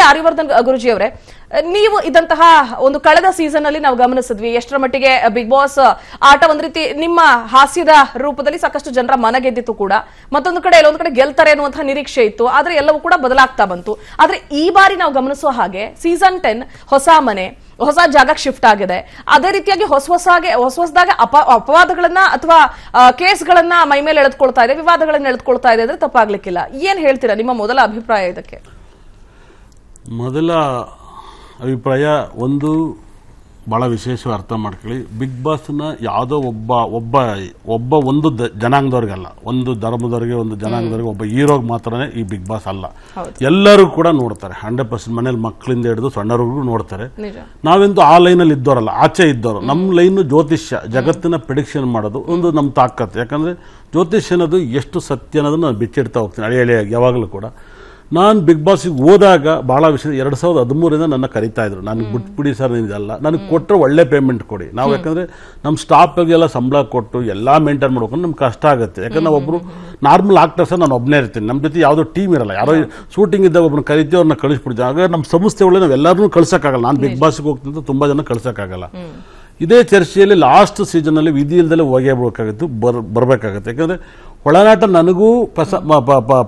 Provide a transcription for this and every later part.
ಅದಕ್ಕೆ ಹರಿವರ್ಧನ್ ಗುರುಜಿ ಅವರೇ ನೀವು ಇದಂತಹ ಒಂದು ಕಳೆದ ಸೀಸನ್ ಅಲ್ಲಿ ನಾವು ಗಮನಿಸಿದ್ವಿ ಎಷ್ಟರ ಮಟ್ಟಿಗೆ ಬಿಗ್ ಬಾಸ್ ಆಟ ಒಂದ್ ರೀತಿ ನಿಮ್ಮ ಹಾಸ್ಯದ ರೂಪದಲ್ಲಿ ಸಾಕಷ್ಟು ಜನರ ಮನ ಗೆದ್ದಿತ್ತು ಕೂಡ ಮತ್ತೊಂದು ಕಡೆ ಎಲ್ಲೊಂದು ಕಡೆ ಗೆಲ್ತಾರೆ ಅನ್ನುವಂತಹ ನಿರೀಕ್ಷೆ ಇತ್ತು ಆದ್ರೆ ಎಲ್ಲವೂ ಕೂಡ ಬದಲಾಗ್ತಾ ಬಂತು ಆದ್ರೆ ಈ ಬಾರಿ ನಾವು ಗಮನಿಸುವ ಹಾಗೆ ಸೀಸನ್ ಟೆನ್ ಹೊಸ ಮನೆ ಹೊಸ ಜಾಗಕ್ಕೆ ಶಿಫ್ಟ್ ಆಗಿದೆ ಅದೇ ರೀತಿಯಾಗಿ ಹೊಸ ಹೊಸಾಗೆ ಹೊಸ ಹೊಸದಾಗಿ ಅಪ ಅಪವಾದಗಳನ್ನ ಅಥವಾ ಕೇಸ್ಗಳನ್ನ ಮೈ ಮೇಲೆ ಎಳೆದುಕೊಳ್ತಾ ಇದೆ ವಿವಾದಗಳನ್ನ ಎಳೆದುಕೊಳ್ತಾ ಇದೆ ಅಂದ್ರೆ ತಪ್ಪಾಗ್ಲಿಕ್ಕಿಲ್ಲ ಏನ್ ಹೇಳ್ತೀರಾ ನಿಮ್ಮ ಮೊದಲ ಅಭಿಪ್ರಾಯ ಇದಕ್ಕೆ ಮೊದಲ ಅಭಿಪ್ರಾಯ ಒಂದು ಭಾಳ ವಿಶೇಷವಾಗಿ ಅರ್ಥ ಮಾಡ್ಕೊಳ್ಳಿ ಬಿಗ್ ಬಾಸ್ನ ಯಾವುದೋ ಒಬ್ಬ ಒಬ್ಬ ಒಬ್ಬ ಒಂದು ಜನಾಂಗದವ್ರಿಗಲ್ಲ ಒಂದು ಧರ್ಮದವ್ರಿಗೆ ಒಂದು ಜನಾಂಗದವ್ರಿಗೆ ಒಬ್ಬ ಹೀರೋಗೆ ಮಾತ್ರನೇ ಈ ಬಿಗ್ ಬಾಸ್ ಅಲ್ಲ ಎಲ್ಲರೂ ಕೂಡ ನೋಡ್ತಾರೆ ಹಂಡ್ರೆಡ್ ಪರ್ಸೆಂಟ್ ಮನೇಲಿ ಮಕ್ಕಳಿಂದ ಹಿಡಿದು ಸಣ್ಣವ್ರಿಗೂ ನೋಡ್ತಾರೆ ನಾವೆಂದು ಆ ಲೈನಲ್ಲಿ ಇದ್ದವರಲ್ಲ ಆಚೆ ಇದ್ದವರು ನಮ್ಮ ಲೈನು ಜ್ಯೋತಿಷ್ಯ ಜಗತ್ತಿನ ಪ್ರಿಡಿಕ್ಷನ್ ಮಾಡೋದು ಒಂದು ನಮ್ಮ ತಾಕತ್ತು ಯಾಕಂದರೆ ಅನ್ನೋದು ಎಷ್ಟು ಸತ್ಯ ಅನ್ನೋದನ್ನು ಬಿಚ್ಚಿಡ್ತಾ ಹೋಗ್ತೀನಿ ಅಳಿಯಾಳಿಯಾಗಿ ಯಾವಾಗಲೂ ಕೂಡ ನಾನು ಬಿಗ್ ಬಾಸಿಗೆ ಹೋದಾಗ ಭಾಳ ವಿಷಯ ಎರಡು ಸಾವಿರದ ಹದಿಮೂರಿಂದ ನನ್ನ ಕರಿತಾಯಿದ್ರು ನನಗೆ ಬಿಟ್ಬಿಡಿ ಸರ್ ಇದೆಲ್ಲ ನನಗೆ ಕೊಟ್ಟರೆ ಒಳ್ಳೆ ಪೇಮೆಂಟ್ ಕೊಡಿ ನಾವು ಯಾಕಂದರೆ ನಮ್ಮ ಸ್ಟಾಫಿಗೆಲ್ಲ ಸಂಬಳ ಕೊಟ್ಟು ಎಲ್ಲ ಮೇಂಟೈನ್ ಮಾಡ್ಕೊಂಡು ನಮ್ಗೆ ಕಷ್ಟ ಆಗುತ್ತೆ ಯಾಕಂದ್ರೆ ನಾವು ಒಬ್ಬರು ನಾರ್ಮಲ್ ಆಕ್ಟರ್ ಸರ್ ನಾನು ಒಬ್ಬನೇ ಇರ್ತೀನಿ ನಮ್ಮ ಜೊತೆ ಯಾವುದೋ ಟೀಮ್ ಇರಲ್ಲ ಯಾರೋ ಶೂಟಿಂಗ್ ಇದ್ದಾಗ ಒಬ್ಬನ ಕರಿತೀವಿ ಅವ್ರನ್ನ ಕಳಿಸ್ಬಿಡ್ತೀವಿ ಆಗ ನಮ್ಮ ಸಂಸ್ಥೆ ಒಳಗೆ ನಾವು ಎಲ್ಲರನ್ನೂ ಕಳ್ಸೋಕ್ಕಾಗಲ್ಲ ನಾನು ಬಿಗ್ ಬಾಸ್ಗೆ ಹೋಗ್ತೀನಿ ತುಂಬ ಜನ ಕಳ್ಸೋಕ್ಕಾಗಲ್ಲ ಇದೇ ಚರ್ಚೆಯಲ್ಲಿ ಲಾಸ್ಟ್ ಸೀಸನಲ್ಲಿ ವಿಧಿ ಇಲ್ಲದಲ್ಲೇ ಹೋಗೇ ಬಿಡೋಕ್ಕಾಗಿತ್ತು ಬರ್ ಬರಬೇಕಾಗತ್ತೆ ಯಾಕಂದರೆ ಒಳನಾಟ ನನಗೂ ಪಸ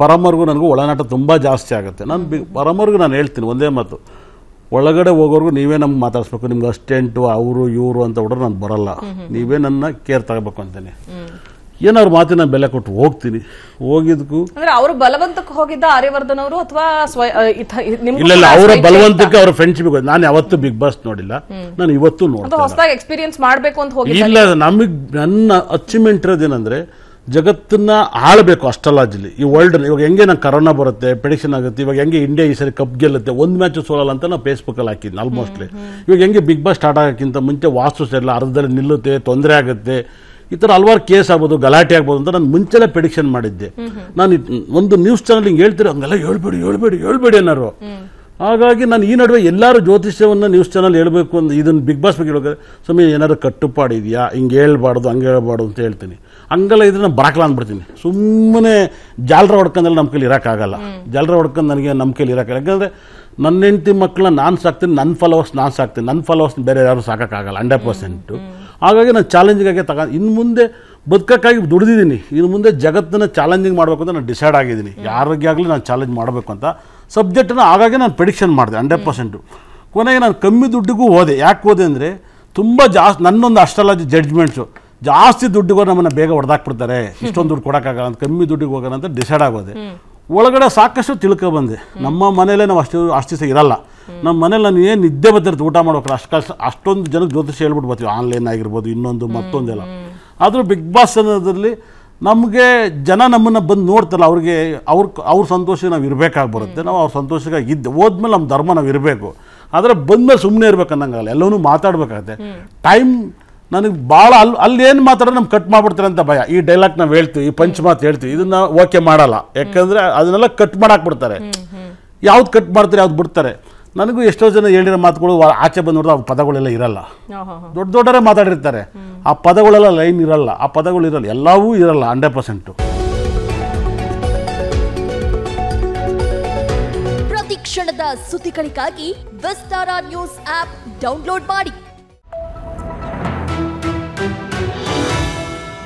ಪರಮರ್ಗೂ ನನಗೂ ಒಳನಾಟ ತುಂಬ ಜಾಸ್ತಿ ಆಗುತ್ತೆ ನಾನು ಬಿ ಪರಮರ್ಗೂ ನಾನು ಹೇಳ್ತೀನಿ ಒಂದೇ ಮಾತು ಒಳಗಡೆ ಹೋಗೋರ್ಗು ನೀವೇ ನಮ್ಗೆ ಮಾತಾಡಿಸ್ಬೇಕು ನಿಮ್ಗೆ ಅಷ್ಟೆಂಟು ಅವರು ಇವರು ಅಂತ ಹೊಡ್ರೆ ನಾನು ಬರಲ್ಲ ನೀವೇ ನನ್ನ ಕೇರ್ ತಗೋಬೇಕು ಅಂತೇನೆ ಏನಾದ್ರು ಮಾತಿನ ಬೆಲೆ ಕೊಟ್ಟು ಹೋಗ್ತೀನಿ ಹೋಗಿದ್ಕೂ ಅಂದ್ರೆ ಅವರು ಬಲವಂತಕ್ಕೆ ಹೋಗಿದ್ದ ಆರ್ಯವರ್ಧನ್ ಅವರು ಅಥವಾ ಇಲ್ಲ ಇಲ್ಲ ಅವರ ಬಲವಂತಕ್ಕೆ ಅವರ ಫ್ರೆಂಡ್ಶಿಪ್ ನಾನು ಯಾವತ್ತೂ ಬಿಗ್ ಬಾಸ್ ನೋಡಿಲ್ಲ ನಾನು ಇವತ್ತು ನೋಡಿ ಹೊಸದಾಗಿ ಎಕ್ಸ್ಪೀರಿಯನ್ಸ್ ಮಾಡಬೇಕು ಅಂತ ಹೋಗಿ ಇಲ್ಲ ನಮಗೆ ನನ್ನ ಅಚೀವ್ಮೆಂಟ್ ಇರೋದೇನಂದ್ರೆ ಜಗತ್ತನ್ನ ಆಳಬೇಕು ಅಷ್ಟಲಾಜಲ್ಲಿ ಈ ವರ್ಲ್ಡ್ ಇವಾಗ ಹೆಂಗೆ ನಂಗೆ ಕರೋನಾ ಬರುತ್ತೆ ಪ್ರಿಡಿಕ್ಷನ್ ಆಗುತ್ತೆ ಇವಾಗ ಹೆಂಗೆ ಇಂಡಿಯಾ ಈ ಸರಿ ಕಪ್ ಗೆಲ್ಲುತ್ತೆ ಒಂದು ಮ್ಯಾಚು ಸೋಲಲ್ಲ ಅಂತ ನಾವು ಫೇಸ್ಬುಕ್ಕಲ್ಲಿ ಹಾಕಿದ್ದೀನಿ ಆಲ್ಮೋಸ್ಟ್ಲಿ ಇವಾಗ ಹೆಂಗೆ ಬಿಗ್ ಬಾಸ್ ಸ್ಟಾರ್ಟ್ ಆಗೋಕ್ಕಿಂತ ಮುಂಚೆ ವಾಸ್ತು ಸರಿಲ್ಲ ಅರ್ಧದಲ್ಲಿ ನಿಲ್ಲುತ್ತೆ ತೊಂದರೆ ಆಗುತ್ತೆ ಈ ಥರ ಹಲವಾರು ಕೇಸ್ ಆಗ್ಬೋದು ಗಲಾಟೆ ಆಗ್ಬೋದು ಅಂತ ನಾನು ಮುಂಚೆಲೇ ಪ್ರಿಡಿಕ್ಷನ್ ಮಾಡಿದ್ದೆ ನಾನು ಒಂದು ನ್ಯೂಸ್ ಚಾನಲ್ ಹಿಂಗೆ ಹೇಳ್ತಿರೋ ಹಂಗೆಲ್ಲ ಹೇಳ್ಬೇಡಿ ಹೇಳ್ಬೇಡಿ ಹೇಳ್ಬೇಡಿ ಏನಾರು ಹಾಗಾಗಿ ನಾನು ಈ ನಡುವೆ ಎಲ್ಲರೂ ಜ್ಯೋತಿಷ್ಯವನ್ನು ನ್ಯೂಸ್ ಚಾನಲ್ ಹೇಳಬೇಕು ಅಂತ ಇದನ್ನು ಬಿಗ್ ಬಾಸ್ ಬಗ್ಗೆ ಹೇಳೋಕೆ ಸುಮ್ಮನೆ ಏನಾದ್ರು ಕಟ್ಟುಪಾಡಿದೆಯಾ ಹಿಂಗೆ ಹೇಳ್ಬಾರ್ದು ಹಂಗೆ ಹೇಳ್ಬಾರ್ದು ಅಂತ ಹೇಳ್ತೀನಿ ಹಂಗಲ್ಲ ಇದ್ರೆ ಬರಾಕಲ ಅಂದ್ಬಿಡ್ತೀನಿ ಸುಮ್ಮನೆ ಜಾಲರ ಹೊಡ್ಕೊಂಡಲ್ಲಿ ನಮ್ಮ ಕೈಲಿ ಇರೋಕ್ಕಾಗಲ್ಲ ಜಾಲರ ಹೊಡ್ಕೊಂಡು ನನಗೆ ನಮ್ಮ ಕೈಲಿ ಇರೋಕ್ಕಾಗಲ್ಲ ಯಾಕಂದರೆ ನನ್ನ ಹೆಂಡತಿ ಮಕ್ಕಳನ್ನ ನಾನು ಸಾಕ್ತೀನಿ ನನ್ನ ಫಾಲೋವರ್ಸ್ ನಾನು ಸಾಕ್ತೀನಿ ನನ್ನ ಫಾಲೋವರ್ಸ್ ಬೇರೆ ಯಾರು ಸಾಕೋಕ್ಕಾಗಲ್ಲ ಹಂಡ್ರೆಡ್ ಪರ್ಸೆಂಟು ಹಾಗಾಗಿ ನಾನು ಚಾಲೆಂಜಿಗಾಗಿ ತಗ ಇನ್ನು ಮುಂದೆ ಬದುಕೋಕ್ಕಾಗಿ ದುಡಿದಿದ್ದೀನಿ ಇನ್ನು ಮುಂದೆ ಜಗತ್ತನ್ನು ಚಾಲೆಂಜಿಂಗ್ ಮಾಡಬೇಕು ಅಂತ ನಾನು ಡಿಸೈಡ್ ಆಗಿದ್ದೀನಿ ಯಾರಿಗೆ ಆಗಲಿ ನಾನು ಚಾಲೆಂಜ್ ಮಾಡಬೇಕು ಅಂತ ಸಬ್ಜೆಕ್ಟನ್ನು ಆಗಾಗೆ ನಾನು ಪ್ರಿಡಿಕ್ಷನ್ ಮಾಡಿದೆ ಹಂಡ್ರೆಡ್ ಪರ್ಸೆಂಟು ಕೊನೆಗೆ ನಾನು ಕಮ್ಮಿ ದುಡ್ಡಿಗೂ ಹೋದೆ ಯಾಕೆ ಹೋದೆ ಅಂದರೆ ತುಂಬ ಜಾಸ್ತಿ ನನ್ನೊಂದು ಅಷ್ಟಲ್ಲ ಜಡ್ಜ್ಮೆಂಟ್ಸು ಜಾಸ್ತಿ ದುಡ್ಡಿಗೂ ನಮ್ಮನ್ನು ಬೇಗ ಹೊಡೆದಾಕ್ಬಿಡ್ತಾರೆ ಇಷ್ಟೊಂದು ದುಡ್ಡು ಕೊಡೋಕ್ಕಾಗಲ್ಲ ಅಂತ ಕಮ್ಮಿ ದುಡ್ಡಿಗೆ ಹೋಗೋಣ ಅಂತ ಡಿಸೈಡ್ ಆಗೋದೆ ಒಳಗಡೆ ಸಾಕಷ್ಟು ತಿಳ್ಕೊಬಂದೆ ನಮ್ಮ ಮನೇಲೆ ನಾವು ಅಷ್ಟು ಅಷ್ಟು ಸಹ ಇರಲ್ಲ ನಮ್ಮ ಮನೇಲಿ ನಾನು ಏನು ನಿದ್ದೆ ಬರ್ತಿರ್ತೀವಿ ಊಟ ಮಾಡ್ಬೇಕು ಅಷ್ಟು ಕಷ್ಟ ಅಷ್ಟೊಂದು ಜನಕ್ಕೆ ಜ್ಯೋತಿಷ್ಯ ಹೇಳ್ಬಿಟ್ಟು ಬರ್ತೀವಿ ಆನ್ಲೈನ್ ಆಗಿರ್ಬೋದು ಇನ್ನೊಂದು ಮತ್ತೊಂದೆಲ್ಲ ಆದರೂ ಬಿಗ್ ಬಾಸ್ ಅನ್ನೋದ್ರಲ್ಲಿ ನಮಗೆ ಜನ ನಮ್ಮನ್ನು ಬಂದು ನೋಡ್ತಾರಲ್ಲ ಅವ್ರಿಗೆ ಅವ್ರ ಅವ್ರ ಸಂತೋಷ ನಾವು ಇರಬೇಕಾಗಿ ಬರುತ್ತೆ ನಾವು ಅವ್ರ ಸಂತೋಷಕ್ಕೆ ಇದ್ದೆ ಹೋದ್ಮೇಲೆ ನಮ್ಮ ಧರ್ಮ ನಾವು ಇರಬೇಕು ಆದರೆ ಮೇಲೆ ಸುಮ್ಮನೆ ಅನ್ನೋಂಗಲ್ಲ ಎಲ್ಲವೂ ಮಾತಾಡಬೇಕಾಗತ್ತೆ ಟೈಮ್ ನನಗೆ ಭಾಳ ಅಲ್ಲಿ ಅಲ್ಲಿ ಏನು ಮಾತಾಡೋ ನಮ್ಗೆ ಕಟ್ ಮಾಡ್ಬಿಡ್ತಾರೆ ಅಂತ ಭಯ ಈ ಡೈಲಾಗ್ ನಾವು ಹೇಳ್ತೀವಿ ಈ ಪಂಚ್ ಮಾತು ಹೇಳ್ತೀವಿ ಇದನ್ನ ಓಕೆ ಮಾಡಲ್ಲ ಯಾಕಂದ್ರೆ ಅದನ್ನೆಲ್ಲ ಕಟ್ ಮಾಡಾಕ್ಬಿಡ್ತಾರೆ ಯಾವ್ದು ಕಟ್ ಮಾಡ್ತಾರೆ ಯಾವ್ದು ಬಿಡ್ತಾರೆ ನನಗೂ ಎಷ್ಟೋ ಜನ ಹೇಳಿರೋ ಮಾತುಗಳು ಆಚೆ ಬಂದು ನೋಡಿದ್ರೆ ಆ ಪದಗಳೆಲ್ಲ ಇರಲ್ಲ ದೊಡ್ಡ ದೊಡ್ಡರೇ ಮಾತಾಡಿರ್ತಾರೆ ಆ ಪದಗಳೆಲ್ಲ ಲೈನ್ ಇರಲ್ಲ ಆ ಪದಗಳು ಇರಲ್ಲ ಎಲ್ಲವೂ ಇರಲ್ಲ ಹಂಡ್ರೆಡ್ ಪರ್ಸೆಂಟು ಪ್ರತಿ ಕ್ಷಣದ ಸುದ್ದಿಗಳಿಗಾಗಿ ವಿಸ್ತಾರ ನ್ಯೂಸ್ ಆಪ್ ಡೌನ್ಲೋಡ್ ಮಾಡಿ